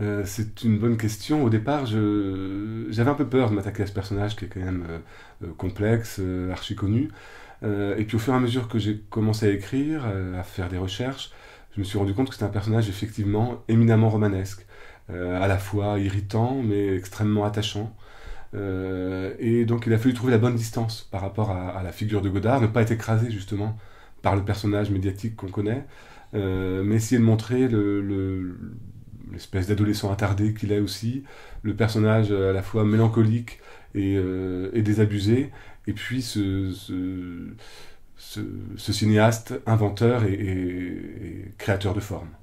Euh, c'est une bonne question. Au départ, j'avais un peu peur de m'attaquer à ce personnage qui est quand même euh, euh, complexe, archi connu. et puis au fur et à mesure que j'ai commencé à écrire, à faire des recherches, je me suis rendu compte que c'était un personnage effectivement éminemment romanesque, à la fois irritant mais extrêmement attachant. et donc il a fallu trouver la bonne distance par rapport à, la figure de Godard, ne pas être écrasé justement par le personnage médiatique qu'on connaît, mais essayer de montrer le, l'espèce d'adolescent attardé qu'il est aussi, le personnage euh, à la fois mélancolique et, euh, désabusé, et puis ce, cinéaste inventeur et, et créateur de formes.